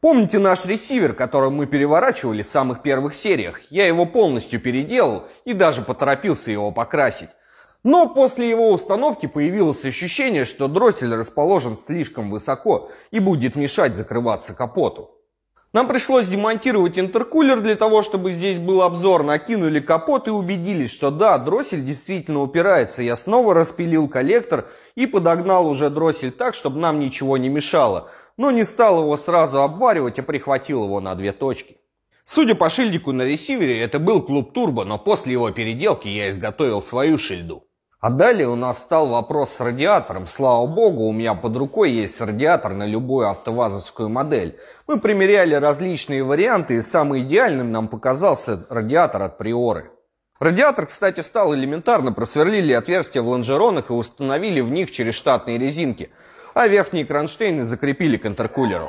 Помните наш ресивер, который мы переворачивали в самых первых сериях? Я его полностью переделал и даже поторопился его покрасить. Но после его установки появилось ощущение, что дроссель расположен слишком высоко и будет мешать закрываться капоту. Нам пришлось демонтировать интеркулер для того, чтобы здесь был обзор, накинули капот и убедились, что да, дроссель действительно упирается. Я снова распилил коллектор и подогнал уже дроссель так, чтобы нам ничего не мешало. Но не стал его сразу обваривать, а прихватил его на две точки. Судя по шильдику на ресивере, это был клуб Турбо, но после его переделки я изготовил свою шильду. А далее у нас стал вопрос с радиатором. Слава богу, у меня под рукой есть радиатор на любую автовазовскую модель. Мы примеряли различные варианты, и самым идеальным нам показался радиатор от Приоры. Радиатор, кстати, стал элементарно, просверлили отверстия в лонжеронах и установили в них через штатные резинки, а верхние кронштейны закрепили к интеркулеру.